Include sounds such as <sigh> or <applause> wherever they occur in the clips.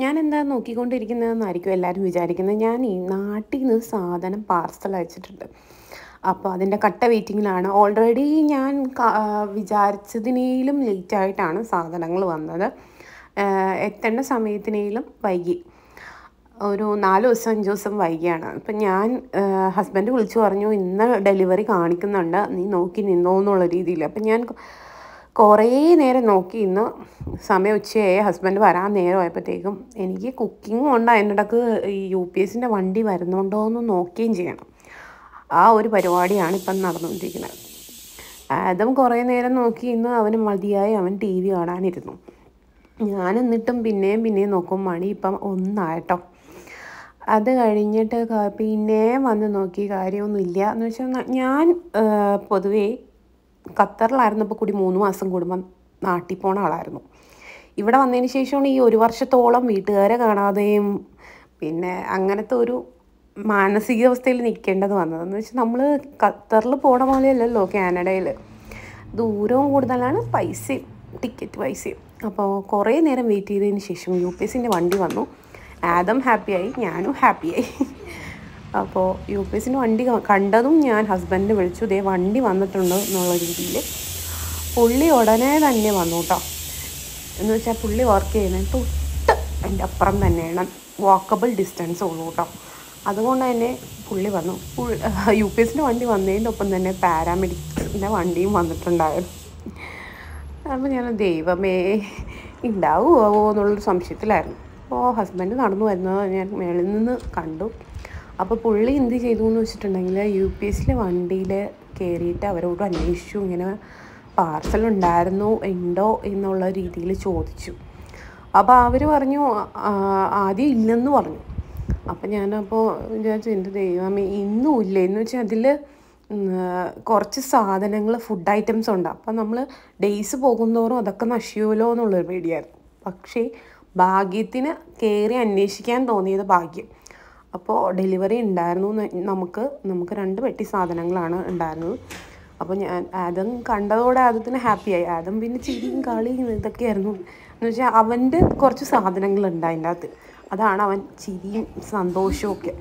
ഞാൻ എന്താ നോക്കിക്കൊണ്ടിരിക്കുന്നതെന്നായിരിക്കും എല്ലാവരും വിചാരിക്കുന്നത് ഞാൻ ഈ നാട്ടിൽ നിന്ന് സാധനം പാർസൽ അയച്ചിട്ടുണ്ട് അപ്പോൾ അതിൻ്റെ കട്ട വെയിറ്റിങ്ങിലാണ് ഓൾറെഡി ഞാൻ വിചാരിച്ചതിനേലും ലേറ്റായിട്ടാണ് സാധനങ്ങൾ വന്നത് എത്തേണ്ട സമയത്തിനേലും വൈകി ഒരു നാല് ദിവസം അഞ്ച് ദിവസം വൈകിയാണ് അപ്പം ഞാൻ ഹസ്ബൻഡ് വിളിച്ചു പറഞ്ഞു ഇന്ന് ഡെലിവറി കാണിക്കുന്നുണ്ട് നീ നോക്കി നിന്നോ എന്നുള്ള രീതിയിൽ അപ്പം ഞാൻ കുറേ നേരം നോക്കി ഇന്ന് സമയം ഉച്ചയായി ഹസ്ബൻഡ് വരാൻ നേരമായപ്പോഴത്തേക്കും എനിക്ക് കുക്കിങ്ങും ഉണ്ട് അതിനിടക്ക് ഈ യു പി എസിൻ്റെ വണ്ടി വരുന്നുണ്ടോ എന്ന് നോക്കുകയും ചെയ്യണം ആ ഒരു പരിപാടിയാണ് ഇപ്പം നടന്നുകൊണ്ടിരിക്കുന്നത് ആദം കുറേ നേരം നോക്കി ഇന്ന് അവന് മതിയായി അവൻ ടി വി കാണാനിരുന്നു ഞാൻ എന്നിട്ടും പിന്നെയും പിന്നെയും നോക്കും മണി ഇപ്പം ഒന്നായിട്ടോ അത് കഴിഞ്ഞിട്ട് പിന്നെ വന്ന് നോക്കി കാര്യമൊന്നുമില്ല എന്ന് വെച്ചാൽ ഞാൻ പൊതുവേ ഖത്തറിലായിരുന്നപ്പോൾ കൂടി മൂന്ന് മാസം കൂടുമ്പോൾ നാട്ടിൽ പോണ ആളായിരുന്നു ഇവിടെ വന്നതിന് ശേഷമാണ് ഈ ഒരു വർഷത്തോളം വീട്ടുകാരെ കാണാതെയും പിന്നെ അങ്ങനത്തെ ഒരു മാനസികാവസ്ഥയിൽ നിൽക്കേണ്ടത് വന്നത് എന്ന് വെച്ചാൽ നമ്മൾ ഖത്തറിൽ പോണ പോലെയല്ലല്ലോ കാനഡയിൽ ദൂരവും കൂടുതലാണ് പൈസയും ടിക്കറ്റ് പൈസയും അപ്പോൾ കുറേ നേരം വെയിറ്റ് ചെയ്തതിന് ശേഷം യു പി എസിൻ്റെ വണ്ടി വന്നു ആദം ഹാപ്പിയായി ഞാനും ഹാപ്പിയായി അപ്പോൾ യു പി എസിൻ്റെ വണ്ടി കണ്ടതും ഞാൻ ഹസ്ബൻഡിനെ വിളിച്ചു ദേ വണ്ടി വന്നിട്ടുണ്ട് എന്നുള്ള രീതിയിൽ പുള്ളി ഉടനെ തന്നെ വന്നു കേട്ടോ എന്ന് വെച്ചാൽ പുള്ളി വർക്ക് ചെയ്യുന്നതിന് തൊട്ട് എൻ്റെ അപ്പുറം തന്നെയാണ് വാക്കബിൾ ഡിസ്റ്റൻസ് ഉള്ളൂ കേട്ടോ അതുകൊണ്ട് തന്നെ പുള്ളി വന്നു <laughs> യു പി എസിൻ്റെ വണ്ടി വന്നതിൻ്റെ ഒപ്പം തന്നെ പാരാമെഡിക്സിൻ്റെ വണ്ടിയും വന്നിട്ടുണ്ടായിരുന്നു അപ്പോൾ ഞാൻ ദൈവമേ ഉണ്ടാവുമോ എന്നുള്ളൊരു സംശയത്തിലായിരുന്നു അപ്പോൾ ഹസ്ബൻഡ് നടന്നു വരുന്നത് ഞാൻ മേളിൽ നിന്ന് കണ്ടു അപ്പോൾ പുള്ളി എന്ത് ചെയ്തു എന്ന് വെച്ചിട്ടുണ്ടെങ്കിൽ യു പി എസ്സിലെ വണ്ടിയിൽ കയറിയിട്ട് അവരോട് അന്വേഷിച്ചു ഇങ്ങനെ പാർസൽ ഉണ്ടായിരുന്നോ ഉണ്ടോ എന്നുള്ള രീതിയിൽ ചോദിച്ചു അപ്പോൾ അവർ പറഞ്ഞു ആദ്യം ഇല്ലെന്ന് പറഞ്ഞു അപ്പം ഞാനപ്പോൾ വിചാരിച്ചു എൻ്റെ ദൈവമേ ഇന്നും ഇല്ല എന്ന് വെച്ചാൽ അതിൽ കുറച്ച് സാധനങ്ങൾ ഫുഡ് ഐറ്റംസ് ഉണ്ട് അപ്പം നമ്മൾ ഡേയ്സ് പോകുന്നതോറും അതൊക്കെ നശിയുമല്ലോ എന്നുള്ളൊരു പേടിയായിരുന്നു പക്ഷേ ഭാഗ്യത്തിന് കയറി അന്വേഷിക്കാൻ തോന്നിയത് ഭാഗ്യം അപ്പോൾ ഡെലിവറി ഉണ്ടായിരുന്നു നമുക്ക് നമുക്ക് രണ്ട് പെട്ടി സാധനങ്ങളാണ് ഉണ്ടായിരുന്നത് അപ്പോൾ ഞാൻ ആദം കണ്ടതോടെ ആദത്തിന് ഹാപ്പിയായി ആദം പിന്നെ ചിരിയും കളിയും ഇതൊക്കെയായിരുന്നു എന്ന് വെച്ചാൽ അവൻ്റെ കുറച്ച് സാധനങ്ങൾ അതിൻ്റെ അകത്ത് അതാണ് അവൻ ചിരിയും സന്തോഷവും ഒക്കെ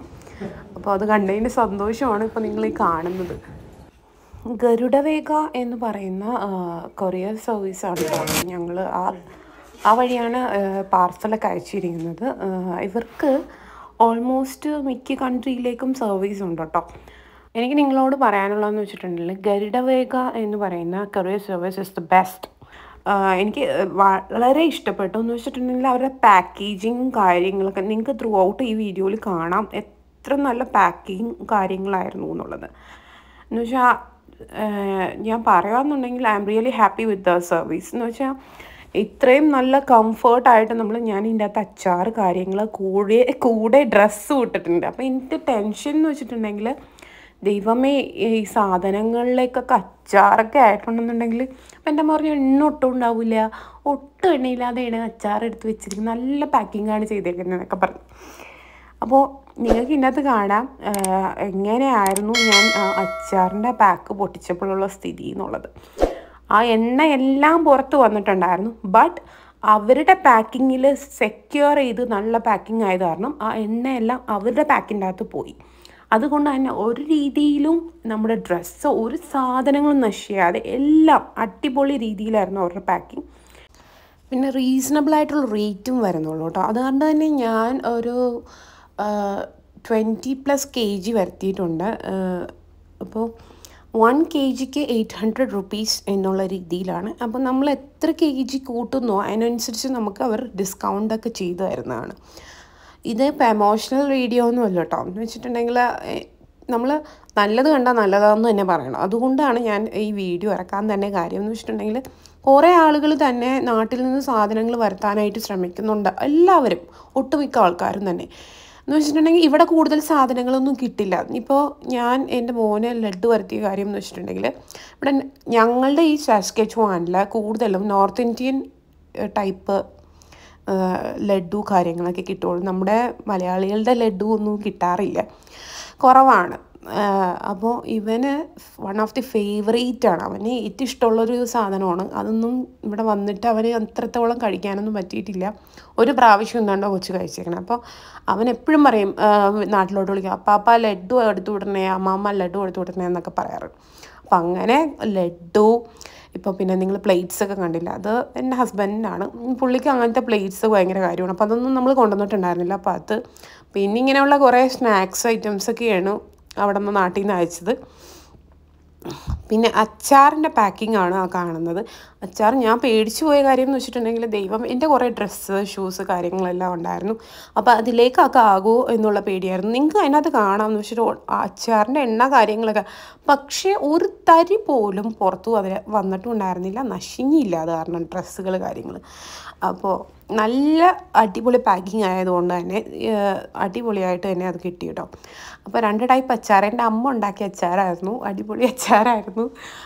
അപ്പോൾ അത് കണ്ടതിൻ്റെ സന്തോഷമാണ് ഇപ്പോൾ നിങ്ങൾ ഈ കാണുന്നത് ഗരുഡവേഗ എന്ന് പറയുന്ന കൊറിയർ സർവീസാണ് ഞങ്ങൾ ആ ആ വഴിയാണ് പാർസലൊക്കെ അയച്ചിരിക്കുന്നത് ഇവർക്ക് ഓൾമോസ്റ്റ് മിക്ക കൺട്രിയിലേക്കും സർവീസ് ഉണ്ട് കേട്ടോ എനിക്ക് നിങ്ങളോട് പറയാനുള്ളതെന്ന് വെച്ചിട്ടുണ്ടെങ്കിൽ ഗരുഡവേഗ എന്ന് പറയുന്ന courier service is the best എനിക്ക് വളരെ ഇഷ്ടപ്പെട്ടു എന്ന് വെച്ചിട്ടുണ്ടെങ്കിൽ അവരുടെ പാക്കേജിങ് കാര്യങ്ങളൊക്കെ നിങ്ങൾക്ക് ത്രൂ ഔട്ട് ഈ വീഡിയോയിൽ കാണാം എത്ര നല്ല പാക്കിങ് കാര്യങ്ങളായിരുന്നു എന്നുള്ളത് എന്ന് വെച്ചാൽ ഞാൻ പറയുകയെന്നുണ്ടെങ്കിൽ I am really happy with the service എന്ന് വെച്ചാൽ ഇത്രയും നല്ല കംഫേർട്ടായിട്ട് നമ്മൾ ഞാൻ ഇതിൻ്റെ അകത്ത് അച്ചാർ കാര്യങ്ങൾ കൂടെ കൂടെ ഡ്രസ്സ് ഇട്ടിട്ടുണ്ട് അപ്പോൾ എനിക്ക് ടെൻഷൻ എന്ന് വെച്ചിട്ടുണ്ടെങ്കിൽ ദൈവമേ ഈ സാധനങ്ങളിലേക്കൊക്കെ അച്ചാറൊക്കെ ആയിട്ടുണ്ടെന്നുണ്ടെങ്കിൽ അപ്പം എൻ്റെ പറഞ്ഞ എണ്ണ ഒട്ടും ഉണ്ടാവില്ല ഒട്ടും എണ്ണയില്ലാതെയാണ് അച്ചാർ എടുത്ത് വെച്ചിരിക്കുന്നത് നല്ല പാക്കിങ്ങാണ് ചെയ്തേക്കുന്നതെന്നൊക്കെ പറഞ്ഞു അപ്പോൾ നിങ്ങൾക്ക് ഇതിനകത്ത് കാണാം എങ്ങനെയായിരുന്നു ഞാൻ അച്ചാറിൻ്റെ പാക്ക് പൊട്ടിച്ചപ്പോഴുള്ള സ്ഥിതി എന്നുള്ളത് ആ എണ്ണ എല്ലാം പുറത്ത് വന്നിട്ടുണ്ടായിരുന്നു ബട്ട് അവരുടെ പാക്കിങ്ങിൽ സെക്യൂർ ചെയ്ത് നല്ല പാക്കിംഗ് ആയത് കാരണം ആ എണ്ണയെല്ലാം അവരുടെ പാക്കിൻ്റെ അകത്ത് പോയി അതുകൊണ്ട് തന്നെ ഒരു രീതിയിലും നമ്മുടെ ഡ്രസ്സ് ഒരു സാധനങ്ങളും നശിക്കാതെ എല്ലാം അടിപൊളി രീതിയിലായിരുന്നു അവരുടെ പാക്കിംഗ് പിന്നെ റീസണബിൾ ആയിട്ടുള്ള റേറ്റും വരുന്നുള്ളൂ കേട്ടോ അതുകൊണ്ട് തന്നെ ഞാൻ ഒരു ട്വൻറ്റി പ്ലസ് കെ ജി വരുത്തിയിട്ടുണ്ട് അപ്പോൾ വൺ കെ ജിക്ക് എയ്റ്റ് ഹൺഡ്രഡ് റുപ്പീസ് എന്നുള്ള രീതിയിലാണ് അപ്പോൾ നമ്മൾ എത്ര കെ ജി കൂട്ടുന്നോ അതിനനുസരിച്ച് നമുക്ക് അവർ ഡിസ്കൗണ്ടൊക്കെ ചെയ്തു തരുന്നതാണ് ഇത് പ്രമോഷണൽ റേഡിയോ ഒന്നും അല്ല കേട്ടോ എന്ന് വെച്ചിട്ടുണ്ടെങ്കിൽ നമ്മൾ നല്ലത് കണ്ടാൽ നല്ലതാണെന്ന് തന്നെ പറയണം അതുകൊണ്ടാണ് ഞാൻ ഈ വീഡിയോ ഇറക്കാൻ തന്നെ കാര്യം എന്ന് വെച്ചിട്ടുണ്ടെങ്കിൽ കുറേ ആളുകൾ തന്നെ നാട്ടിൽ നിന്ന് സാധനങ്ങൾ വരുത്താനായിട്ട് ശ്രമിക്കുന്നുണ്ട് എല്ലാവരും ഒട്ടുമിക്ക ആൾക്കാരും തന്നെ എന്ന് വെച്ചിട്ടുണ്ടെങ്കിൽ ഇവിടെ കൂടുതൽ സാധനങ്ങളൊന്നും കിട്ടില്ല ഇപ്പോൾ ഞാൻ എൻ്റെ മോനെ ലഡ്ഡു വരുത്തിയ കാര്യം എന്ന് വെച്ചിട്ടുണ്ടെങ്കിൽ ഇവിടെ ഞങ്ങളുടെ ഈ സാസ്കെച്ച്വാനിൽ കൂടുതലും നോർത്ത് ഇന്ത്യൻ ടൈപ്പ് ലഡു കാര്യങ്ങളൊക്കെ കിട്ടുള്ളൂ നമ്മുടെ മലയാളികളുടെ ലഡു ഒന്നും കിട്ടാറില്ല കുറവാണ് അപ്പോൾ ഇവന് വൺ ഓഫ് ദി ഫേവറേറ്റ് ആണ് അവന് ഏറ്റവും ഇഷ്ടമുള്ളൊരു സാധനമാണ് അതൊന്നും ഇവിടെ വന്നിട്ട് അവന് അത്രത്തോളം കഴിക്കാനൊന്നും പറ്റിയിട്ടില്ല ഒരു പ്രാവശ്യം എന്താണ്ടോ കൊച്ചു കഴിച്ചേക്കണം അപ്പോൾ അവൻ എപ്പോഴും പറയും നാട്ടിലോട്ട് വിളിക്കും അപ്പാപ്പ ലഡു എടുത്തു വിടണേ അമ്മാമ്മ ലഡു എടുത്തു വിടണേ എന്നൊക്കെ പറയാറ് അപ്പം അങ്ങനെ ലഡു ഇപ്പോൾ പിന്നെ നിങ്ങൾ പ്ലേറ്റ്സ് ഒക്കെ കണ്ടില്ല അത് എൻ്റെ ഹസ്ബൻഡിനാണ് പുള്ളിക്ക് അങ്ങനത്തെ പ്ലേറ്റ്സ് ഭയങ്കര കാര്യമാണ് അപ്പോൾ അതൊന്നും നമ്മൾ കൊണ്ടുവന്നിട്ടുണ്ടായിരുന്നില്ല അപ്പോൾ അത് പിന്നെ ഇങ്ങനെയുള്ള കുറേ സ്നാക്സ് ഐറ്റംസ് ഒക്കെയാണ് അവിടെ നിന്ന് നാട്ടിൽ നിന്ന് അയച്ചത് പിന്നെ അച്ചാറിൻ്റെ പാക്കിംഗ് ആണ് ആ കാണുന്നത് അച്ചാർ ഞാൻ പേടിച്ചു പോയ കാര്യം എന്ന് വെച്ചിട്ടുണ്ടെങ്കിൽ ദൈവം എൻ്റെ കുറേ ഡ്രസ്സ് ഷൂസ് കാര്യങ്ങളെല്ലാം ഉണ്ടായിരുന്നു അപ്പോൾ അതിലേക്കൊക്കെ ആകുമോ എന്നുള്ള പേടിയായിരുന്നു നിങ്ങൾക്ക് അതിനകത്ത് കാണാമെന്ന് വെച്ചിട്ട് അച്ചാറിൻ്റെ എണ്ണ കാര്യങ്ങളൊക്കെ പക്ഷേ ഒരു തരി പോലും പുറത്തു അതിൽ വന്നിട്ടും ഉണ്ടായിരുന്നില്ല നശിങ്ങിയില്ല അത് കാരണം ഡ്രസ്സുകൾ കാര്യങ്ങൾ അപ്പോൾ നല്ല അടിപൊളി പാക്കിംഗ് ആയതുകൊണ്ട് തന്നെ അടിപൊളിയായിട്ട് തന്നെ അത് കിട്ടി കേട്ടോ അപ്പോൾ രണ്ട് ടൈപ്പ് അച്ചാർ എൻ്റെ അമ്മ ഉണ്ടാക്കിയ അച്ചാറായിരുന്നു അടിപൊളി അച്ചാറായിരുന്നു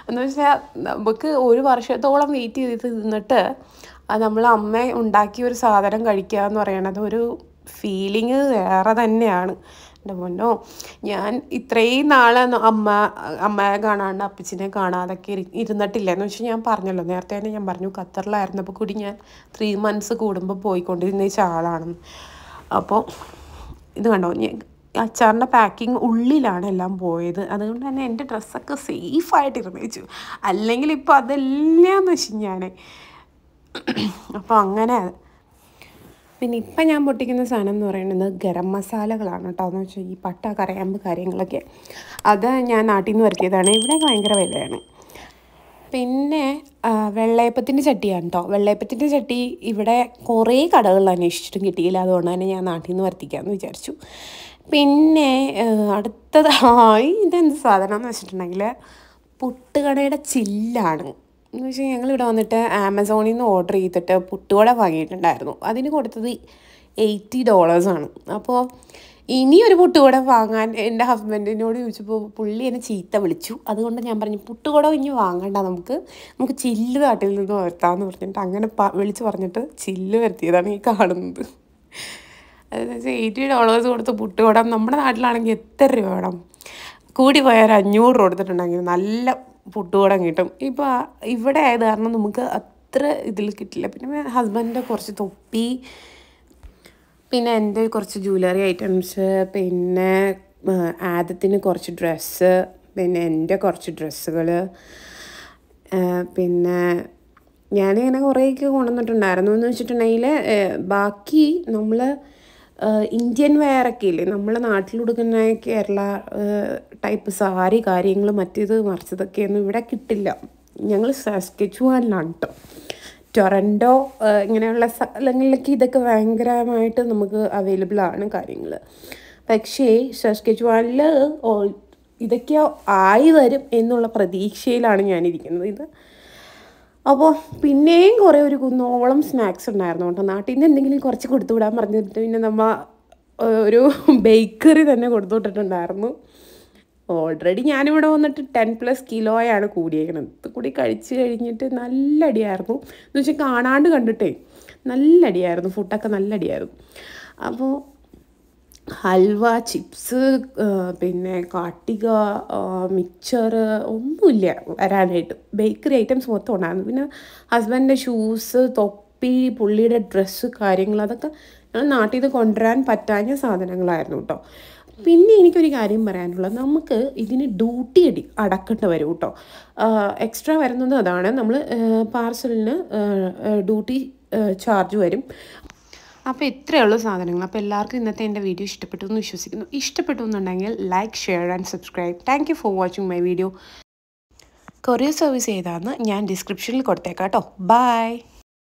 എന്ന് വെച്ചാൽ നമുക്ക് ഒരു വർഷത്തോളം വെയിറ്റ് ചെയ്ത് തിന്നിട്ട് നമ്മൾ അമ്മ ഉണ്ടാക്കിയ ഒരു സാധനം കഴിക്കുക എന്ന് പറയണത് ഒരു ഫീലിങ് വേറെ തന്നെയാണ് എൻ്റെ മോനോ ഞാൻ ഇത്രയും നാളെ അമ്മ അമ്മയെ കാണാണ്ട് അപ്പച്ചിനെ കാണാതൊക്കെ ഇരി ഇരുന്നിട്ടില്ല എന്ന് വെച്ചാൽ ഞാൻ പറഞ്ഞല്ലോ നേരത്തെ തന്നെ ഞാൻ പറഞ്ഞു ഖത്തറിലായിരുന്നപ്പോൾ കൂടി ഞാൻ ത്രീ മന്ത്സ് കൂടുമ്പോൾ പോയിക്കൊണ്ടിരുന്ന ആളാണെന്ന് അപ്പോൾ ഇത് കണ്ടോ അച്ചാറിൻ്റെ പാക്കിങ് ഉള്ളിലാണ് എല്ലാം പോയത് അതുകൊണ്ട് തന്നെ എൻ്റെ ഡ്രസ്സൊക്കെ സേഫായിട്ട് ഇരുന്നേച്ചു അല്ലെങ്കിൽ ഇപ്പോൾ അതെല്ലാം ഞാൻ അപ്പോൾ അങ്ങനെ പിന്നെ ഇപ്പം ഞാൻ പൊട്ടിക്കുന്ന സാധനം എന്ന് പറയുന്നത് ഗരം മസാലകളാണ് കേട്ടോ എന്ന് വെച്ചാൽ ഈ പട്ട കരയാമ്പ് കാര്യങ്ങളൊക്കെ അത് ഞാൻ നാട്ടിൽ നിന്ന് വരുത്തിയതാണ് ഇവിടെ ഭയങ്കര വിലയാണ് പിന്നെ വെള്ളയപ്പത്തിൻ്റെ ചട്ടിയാണ് കേട്ടോ വെള്ളയപ്പത്തിൻ്റെ ചട്ടി ഇവിടെ കുറേ കടകളിൽ അന്വേഷിച്ചിട്ടും കിട്ടിയില്ല അതുകൊണ്ട് തന്നെ ഞാൻ നാട്ടിൽ നിന്ന് വർത്തിക്കാമെന്ന് വിചാരിച്ചു പിന്നെ അടുത്തതായി ഇതെന്ത് സാധനം എന്ന് വെച്ചിട്ടുണ്ടെങ്കിൽ പുട്ടുകടയുടെ ചില്ലാണ് എന്ന് വെച്ചാൽ ഇവിടെ വന്നിട്ട് ആമസോണിൽ നിന്ന് ഓർഡർ ചെയ്തിട്ട് പുട്ടുവട വാങ്ങിയിട്ടുണ്ടായിരുന്നു അതിന് കൊടുത്തത് എയ്റ്റി ഡോളേഴ്സാണ് അപ്പോൾ ഇനി ഒരു പുട്ടുകൂടെ വാങ്ങാൻ എൻ്റെ ഹസ്ബൻഡിനോട് ചോദിച്ചപ്പോൾ പുള്ളി എന്നെ ചീത്ത വിളിച്ചു അതുകൊണ്ട് ഞാൻ പറഞ്ഞു പുട്ടുകൂടെ ഇനി വാങ്ങണ്ട നമുക്ക് നമുക്ക് ചില്ല് കാട്ടിൽ നിന്ന് വരുത്താമെന്ന് പറഞ്ഞിട്ട് അങ്ങനെ വിളിച്ച് പറഞ്ഞിട്ട് ചില്ല് വരുത്തിയതാണ് ഈ കാണുന്നത് അതെന്ന് വെച്ചാൽ എയ്റ്റി ഡോളേഴ്സ് കൊടുത്ത് പുട്ടുകൂടം നമ്മുടെ നാട്ടിലാണെങ്കിൽ എത്ര രൂപ വേണം കൂടി പോയാൽ ഒരു അഞ്ഞൂറ് കൊടുത്തിട്ടുണ്ടെങ്കിൽ നല്ല പൊട്ടുകൂടം കിട്ടും ഇപ്പോൾ ഇവിടെ ആയത് കാരണം നമുക്ക് അത്ര ഇതിൽ കിട്ടില്ല പിന്നെ ഹസ്ബൻഡിൻ്റെ കുറച്ച് തൊപ്പി പിന്നെ എൻ്റെ കുറച്ച് ജ്വല്ലറി ഐറ്റംസ് പിന്നെ ആദത്തിന് കുറച്ച് ഡ്രസ്സ് പിന്നെ എൻ്റെ കുറച്ച് ഡ്രസ്സുകൾ പിന്നെ ഞാനിങ്ങനെ കുറേയൊക്കെ കൊണ്ടുവന്നിട്ടുണ്ടായിരുന്നു എന്ന് വെച്ചിട്ടുണ്ടെങ്കിൽ ബാക്കി നമ്മൾ ഇന്ത്യൻ വെയറൊക്കെ ഇല്ലേ നമ്മളെ നാട്ടിലുടുക്കുന്ന കേരള ടൈപ്പ് സാരി കാര്യങ്ങൾ മറ്റേത് മറിച്ചതൊക്കെയൊന്നും ഇവിടെ കിട്ടില്ല ഞങ്ങൾ സാസ്കച്ചുവാനിലാണ് കേട്ടോ ടൊറൻഡോ ഇങ്ങനെയുള്ള സ്ഥലങ്ങളിലൊക്കെ ഇതൊക്കെ ഭയങ്കരമായിട്ട് നമുക്ക് അവൈലബിൾ ആണ് കാര്യങ്ങൾ പക്ഷേ സസ്കച്ചുവാനിൽ ഇതൊക്കെ ആയി വരും എന്നുള്ള പ്രതീക്ഷയിലാണ് ഞാനിരിക്കുന്നത് ഇത് അപ്പോൾ പിന്നെയും കുറേ ഒരു കുന്നോളം സ്നാക്സ് ഉണ്ടായിരുന്നു കേട്ടോ നാട്ടിൽ നിന്ന് എന്തെങ്കിലും കുറച്ച് കൊടുത്തു വിടാൻ പറഞ്ഞിട്ട് പിന്നെ നമ്മൾ ഒരു ബേക്കറി തന്നെ കൊടുത്തുവിട്ടിട്ടുണ്ടായിരുന്നു ഓൾറെഡി ഞാനിവിടെ വന്നിട്ട് ടെൻ പ്ലസ് കിലോയാണ് കൂടിയേക്കണത് ഇത് കൂടി കഴിച്ച് കഴിഞ്ഞിട്ട് നല്ല അടിയായിരുന്നു എന്ന് വെച്ചാൽ കാണാണ്ട് കണ്ടിട്ടേ നല്ല അടിയായിരുന്നു ഫുഡൊക്കെ നല്ല അടിയായിരുന്നു അപ്പോൾ ഹൽവ ചിപ്സ് പിന്നെ കാട്ടിക മിക്സർ ഒന്നുമില്ല വരാനായിട്ട് ബേക്കറി ഐറ്റംസ് മൊത്തം ഉണ്ടായിരുന്നു പിന്നെ ഹസ്ബൻഡിൻ്റെ ഷൂസ് തൊപ്പി പുള്ളിയുടെ ഡ്രസ്സ് കാര്യങ്ങൾ അതൊക്കെ ഞങ്ങൾ നാട്ടിൽ നിന്ന് കൊണ്ടുവരാൻ പറ്റാഞ്ഞ സാധനങ്ങളായിരുന്നു കേട്ടോ പിന്നെ എനിക്കൊരു കാര്യം പറയാനുള്ളത് നമുക്ക് ഇതിന് ഡ്യൂട്ടി അടി അടക്കേണ്ടി വരും കേട്ടോ എക്സ്ട്രാ വരുന്നത് അതാണ് നമ്മൾ പാർസലിന് ഡ്യൂട്ടി ചാർജ് വരും അപ്പോൾ ഉള്ളൂ സാധനങ്ങൾ അപ്പോൾ എല്ലാവർക്കും ഇന്നത്തെ എൻ്റെ വീഡിയോ ഇഷ്ടപ്പെട്ടു എന്ന് വിശ്വസിക്കുന്നു ഇഷ്ടപ്പെട്ടു എന്നുണ്ടെങ്കിൽ like share and subscribe thank for watching my video courier service ചെയ്താന്ന് ഞാൻ ഡിസ്ക്രിപ്ഷനിൽ കൊടുത്തേക്കാം കേട്ടോ ബൈ